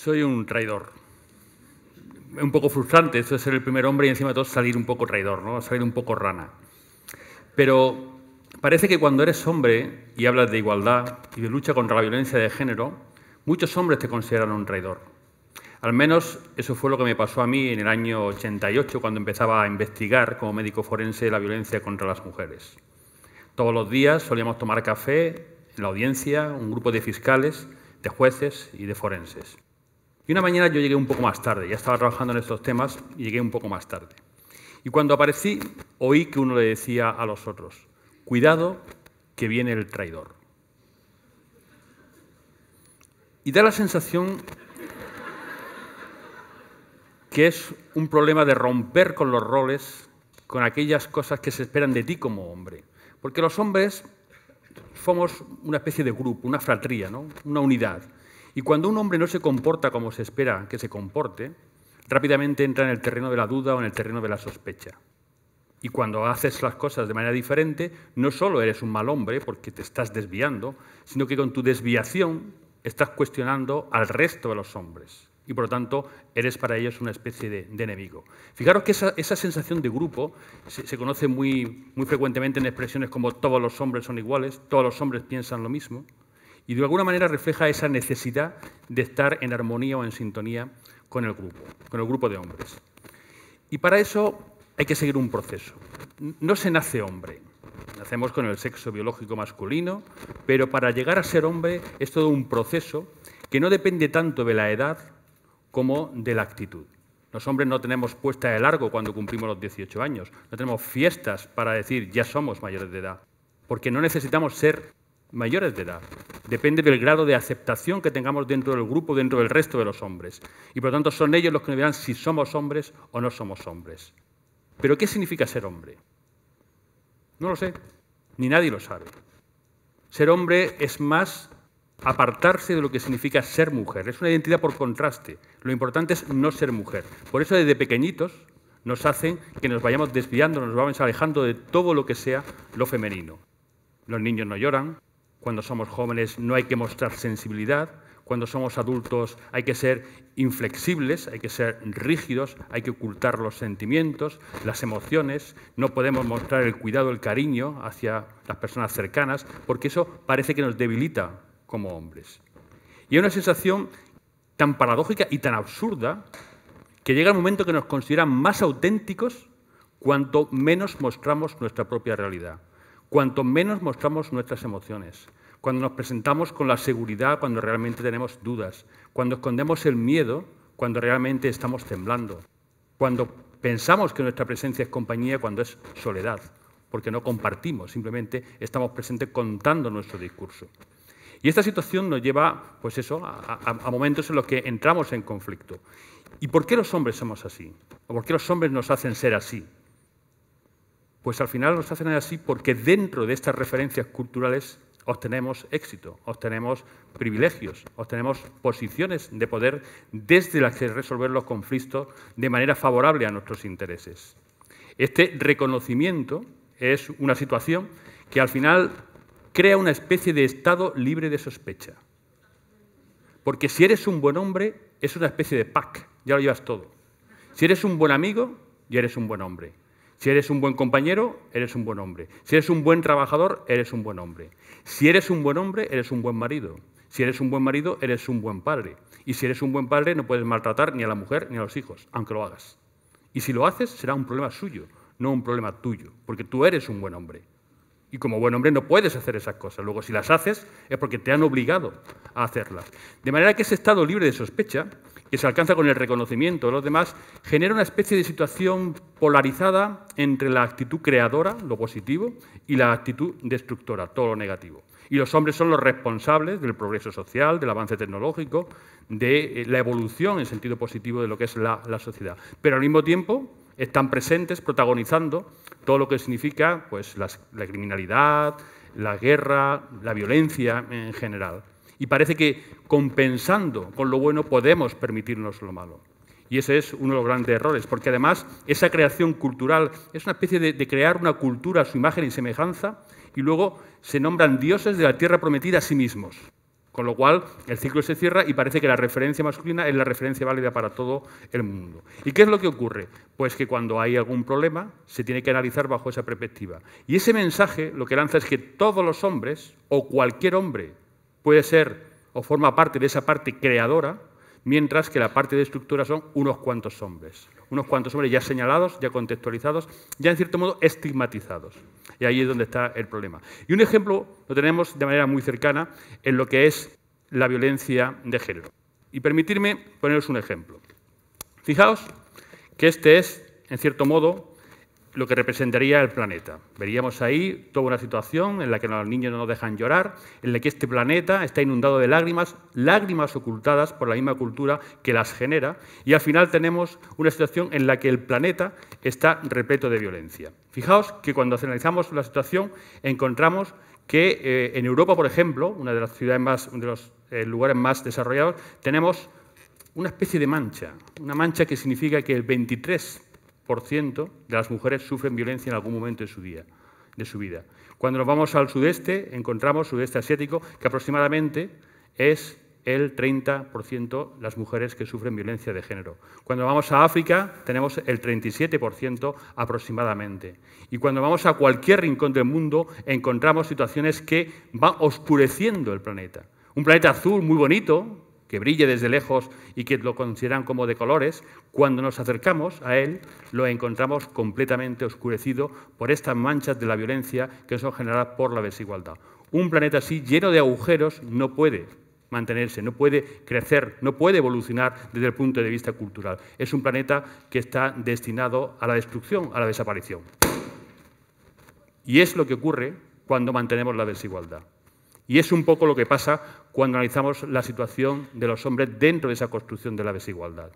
soy un traidor. Es Un poco frustrante eso de ser el primer hombre y encima de todo salir un poco traidor, salir un poco rana. Pero parece que cuando eres hombre y hablas de igualdad y de lucha contra la violencia de género, muchos hombres te consideran un traidor. Al menos eso fue lo que me pasó a mí en el año 88 cuando empezaba a investigar como médico forense la violencia contra las mujeres. Todos los días solíamos tomar café en la audiencia, un grupo de fiscales, de jueces y de forenses. Y una mañana yo llegué un poco más tarde, ya estaba trabajando en estos temas y llegué un poco más tarde. Y cuando aparecí, oí que uno le decía a los otros, cuidado que viene el traidor. Y da la sensación que es un problema de romper con los roles, con aquellas cosas que se esperan de ti como hombre. Porque los hombres somos una especie de grupo, una fratría, ¿no? una unidad. Y cuando un hombre no se comporta como se espera que se comporte, rápidamente entra en el terreno de la duda o en el terreno de la sospecha. Y cuando haces las cosas de manera diferente, no solo eres un mal hombre porque te estás desviando, sino que con tu desviación estás cuestionando al resto de los hombres. Y por lo tanto, eres para ellos una especie de, enemigo. Fijaros que esa, sensación de grupo se, se conoce muy, muy frecuentemente en expresiones como todos los hombres son iguales, todos los hombres piensan lo mismo y de alguna manera refleja esa necesidad de estar en armonía o en sintonía con el grupo, con el grupo de hombres. Y para eso hay que seguir un proceso. No se nace hombre, nacemos con el sexo biológico masculino, pero para llegar a ser hombre es todo un proceso que no depende tanto de la edad como de la actitud. Los hombres no tenemos puesta de largo cuando cumplimos los 18 años, no tenemos fiestas para decir ya somos mayores de edad, porque no necesitamos ser mayores de edad. Depende del grado de aceptación que tengamos dentro del grupo, dentro del resto de los hombres. Y por lo tanto son ellos los que nos dirán si somos hombres o no somos hombres. Pero ¿qué significa ser hombre? No lo sé, ni nadie lo sabe. Ser hombre es más apartarse de lo que significa ser mujer. Es una identidad por contraste. Lo importante es no ser mujer. Por eso desde pequeñitos nos hacen que nos vayamos desviando, nos vamos alejando de todo lo que sea lo femenino. Los niños no lloran, cuando somos jóvenes no hay que mostrar sensibilidad, cuando somos adultos hay que ser inflexibles, hay que ser rígidos, hay que ocultar los sentimientos, las emociones, no podemos mostrar el cuidado, el cariño hacia las personas cercanas, porque eso parece que nos debilita como hombres. Y hay una sensación tan paradójica y tan absurda que llega el momento que nos consideran más auténticos cuanto menos mostramos nuestra propia realidad. Cuanto menos mostramos nuestras emociones, cuando nos presentamos con la seguridad, cuando realmente tenemos dudas, cuando escondemos el miedo, cuando realmente estamos temblando, cuando pensamos que nuestra presencia es compañía, cuando es soledad, porque no compartimos, simplemente estamos presentes contando nuestro discurso. Y esta situación nos lleva, pues eso, a, a, momentos en los que entramos en conflicto. ¿Y por qué los hombres somos así? ¿O por qué los hombres nos hacen ser así? Pues al final nos hacen así porque dentro de estas referencias culturales obtenemos éxito, obtenemos privilegios, obtenemos posiciones de poder desde las que resolver los conflictos de manera favorable a nuestros intereses. Este reconocimiento es una situación que al final crea una especie de estado libre de sospecha. Porque si eres un buen hombre, es una especie de pack, ya lo llevas todo. Si eres un buen amigo, ya eres un buen hombre. Si eres un buen compañero, eres un buen hombre. Si eres un buen trabajador, eres un buen hombre. Si eres un buen hombre, eres un buen marido. Si eres un buen marido, eres un buen padre. Y si eres un buen padre, no puedes maltratar ni a la mujer ni a los hijos, aunque lo hagas. Y si lo haces, será un problema suyo, no un problema tuyo, porque tú eres un buen hombre. Y como buen hombre no puedes hacer esas cosas. Luego, si las haces, es porque te han obligado a hacerlas. De manera que ese estado libre de sospecha que se alcanza con el reconocimiento de los demás, genera una especie de situación polarizada entre la actitud creadora, lo positivo, y la actitud destructora, todo lo negativo. Y los hombres son los responsables del progreso social, del avance tecnológico, de eh, la evolución en sentido positivo de lo que es la, sociedad. Pero al mismo tiempo están presentes protagonizando todo lo que significa pues, la criminalidad, la guerra, la violencia en general. Y parece que compensando con lo bueno podemos permitirnos lo malo. Y ese es uno de los grandes errores, porque además esa creación cultural es una especie de, crear una cultura a su imagen y semejanza, y luego se nombran dioses de la tierra prometida a sí mismos. Con lo cual el ciclo se cierra y parece que la referencia masculina es la referencia válida para todo el mundo. ¿Y qué es lo que ocurre? Pues que cuando hay algún problema se tiene que analizar bajo esa perspectiva. Y ese mensaje lo que lanza es que todos los hombres, o cualquier hombre puede ser o forma parte de esa parte creadora, mientras que la parte de estructura son unos cuantos hombres, unos cuantos hombres ya señalados, ya contextualizados, ya en cierto modo estigmatizados. Y ahí es donde está el problema. Y un ejemplo lo tenemos de manera muy cercana en lo que es la violencia de género. Y permitirme poneros un ejemplo. Fijaos que este es, en cierto modo, lo que representaría el planeta. Veríamos ahí toda una situación en la que los niños no nos dejan llorar, en la que este planeta está inundado de lágrimas, lágrimas ocultadas por la misma cultura que las genera, y al final tenemos una situación en la que el planeta está repleto de violencia. Fijaos que cuando analizamos la situación encontramos que eh, en Europa, por ejemplo, una de las ciudades más, uno de los eh, lugares más desarrollados, tenemos una especie de mancha, una mancha que significa que el 23 de las mujeres sufren violencia en algún momento de su, de su vida. Cuando nos vamos al sudeste, encontramos sudeste asiático, que aproximadamente es el 30% las mujeres que sufren violencia de género. Cuando vamos a África tenemos el 37% aproximadamente. Y cuando vamos a cualquier rincón del mundo encontramos situaciones que van oscureciendo el planeta. Un planeta azul muy bonito, que brille desde lejos y que lo consideran como de colores, cuando nos acercamos a él lo encontramos completamente oscurecido por estas manchas de la violencia que son generadas por la desigualdad. Un planeta así lleno de agujeros no puede mantenerse, no puede crecer, no puede evolucionar desde el punto de vista cultural. Es un planeta que está destinado a la destrucción, a la desaparición. Y es lo que ocurre cuando mantenemos la desigualdad. Y es un poco lo que pasa cuando analizamos la situación de los hombres dentro de esa construcción de la desigualdad.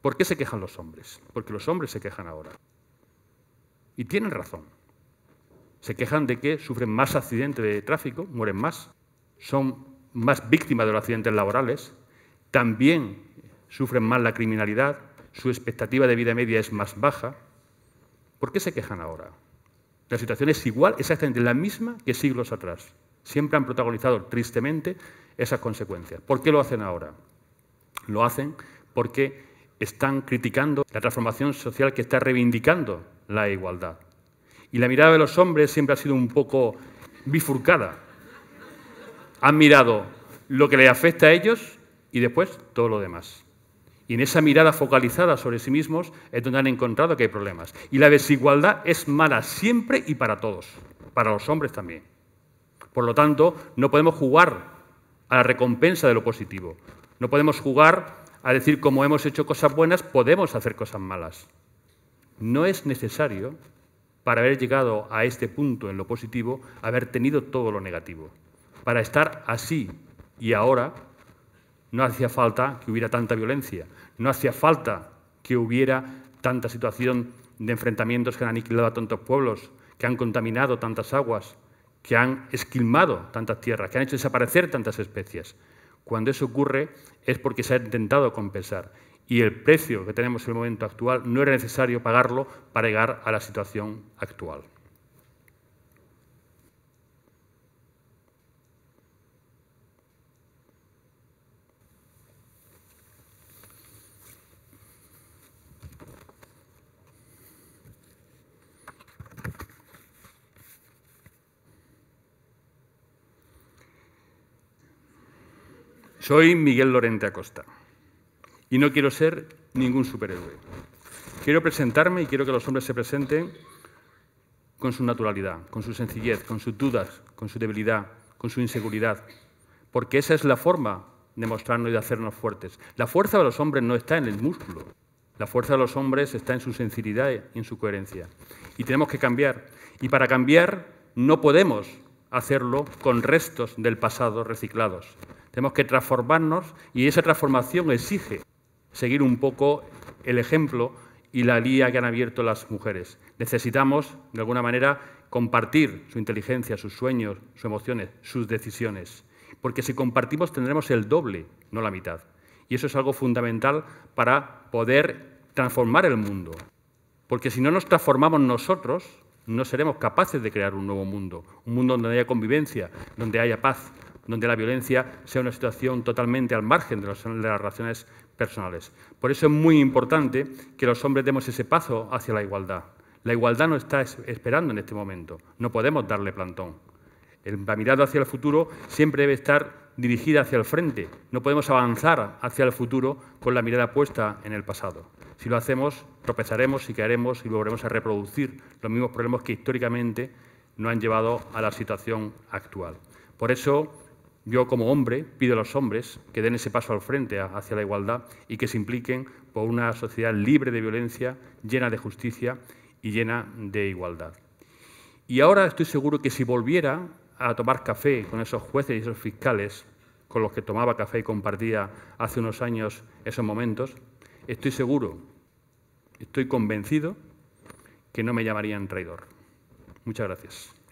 ¿Por qué se quejan los hombres? Porque los hombres se quejan ahora. Y tienen razón. Se quejan de que sufren más accidentes de tráfico, mueren más, son más víctimas de los accidentes laborales, también sufren más la criminalidad, su expectativa de vida media es más baja. ¿Por qué se quejan ahora? La situación es igual, exactamente la misma que siglos atrás. Siempre han protagonizado tristemente esas consecuencias. ¿Por qué lo hacen ahora? Lo hacen porque están criticando la transformación social que está reivindicando la igualdad. Y la mirada de los hombres siempre ha sido un poco bifurcada. Han mirado lo que les afecta a ellos y después todo lo demás. Y en esa mirada focalizada sobre sí mismos es donde han encontrado que hay problemas. Y la desigualdad es mala siempre y para todos, para los hombres también. Por lo tanto, no podemos jugar a la recompensa de lo positivo. No podemos jugar a decir, como hemos hecho cosas buenas, podemos hacer cosas malas. No es necesario, para haber llegado a este punto en lo positivo, haber tenido todo lo negativo. Para estar así y ahora no hacía falta que hubiera tanta violencia, no hacía falta que hubiera tanta situación de enfrentamientos que han aniquilado a tantos pueblos, que han contaminado tantas aguas, que han esquilmado tantas tierras, que han hecho desaparecer tantas especies. Cuando eso ocurre es porque se ha intentado compensar y el precio que tenemos en el momento actual no era necesario pagarlo para llegar a la situación actual. Soy Miguel Lorente Acosta y no quiero ser ningún superhéroe. Quiero presentarme y quiero que los hombres se presenten con su naturalidad, con su sencillez, con sus dudas, con su debilidad, con su inseguridad, porque esa es la forma de mostrarnos y de hacernos fuertes. La fuerza de los hombres no está en el músculo, la fuerza de los hombres está en su sinceridad y en su coherencia. Y tenemos que cambiar. Y para cambiar no podemos hacerlo con restos del pasado reciclados. Tenemos que transformarnos y esa transformación exige seguir un poco el ejemplo y la lía que han abierto las mujeres. Necesitamos, de alguna manera, compartir su inteligencia, sus sueños, sus emociones, sus decisiones. Porque si compartimos tendremos el doble, no la mitad. Y eso es algo fundamental para poder transformar el mundo. Porque si no nos transformamos nosotros, no seremos capaces de crear un nuevo mundo. Un mundo donde haya convivencia, donde haya paz, donde la violencia sea una situación totalmente al margen de, de, las relaciones personales. Por eso es muy importante que los hombres demos ese paso hacia la igualdad. La igualdad no está esperando en este momento, no podemos darle plantón. La mirada hacia el futuro siempre debe estar dirigida hacia el frente, no podemos avanzar hacia el futuro con la mirada puesta en el pasado. Si lo hacemos, tropezaremos y caeremos y volveremos a reproducir los mismos problemas que históricamente no han llevado a la situación actual. Por eso yo como hombre pido a los hombres que den ese paso al frente hacia la igualdad y que se impliquen por una sociedad libre de violencia, llena de justicia y llena de igualdad. Y ahora estoy seguro que si volviera a tomar café con esos jueces y esos fiscales con los que tomaba café y compartía hace unos años esos momentos, estoy seguro, estoy convencido que no me llamarían traidor. Muchas gracias.